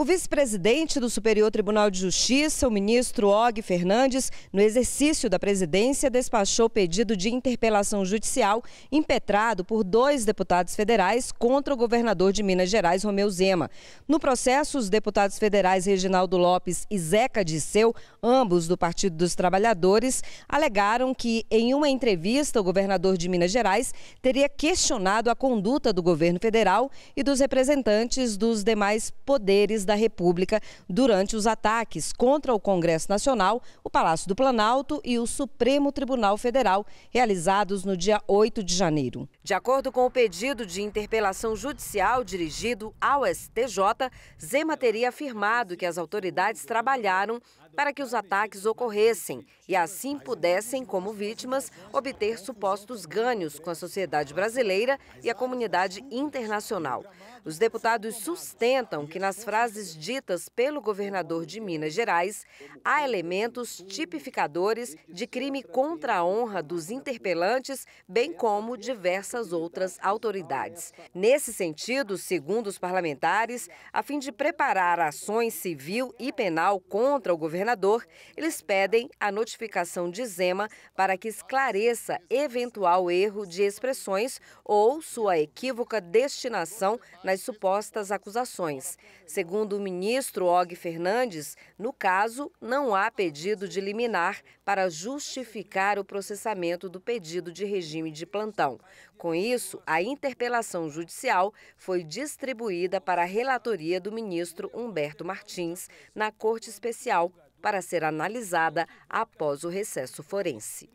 O vice-presidente do Superior Tribunal de Justiça, o ministro Og Fernandes, no exercício da presidência, despachou pedido de interpelação judicial impetrado por dois deputados federais contra o governador de Minas Gerais, Romeu Zema. No processo, os deputados federais Reginaldo Lopes e Zeca Disseu, ambos do Partido dos Trabalhadores, alegaram que, em uma entrevista, o governador de Minas Gerais teria questionado a conduta do governo federal e dos representantes dos demais poderes da República durante os ataques contra o Congresso Nacional, o Palácio do Planalto e o Supremo Tribunal Federal, realizados no dia 8 de janeiro. De acordo com o pedido de interpelação judicial dirigido ao STJ, Zema teria afirmado que as autoridades trabalharam para que os ataques ocorressem e assim pudessem, como vítimas, obter supostos ganhos com a sociedade brasileira e a comunidade internacional. Os deputados sustentam que nas frases frases ditas pelo governador de Minas Gerais, há elementos tipificadores de crime contra a honra dos interpelantes, bem como diversas outras autoridades. Nesse sentido, segundo os parlamentares, a fim de preparar ações civil e penal contra o governador, eles pedem a notificação de Zema para que esclareça eventual erro de expressões ou sua equívoca destinação nas supostas acusações. Segundo do ministro Og Fernandes, no caso, não há pedido de liminar para justificar o processamento do pedido de regime de plantão. Com isso, a interpelação judicial foi distribuída para a relatoria do ministro Humberto Martins, na Corte Especial, para ser analisada após o recesso forense.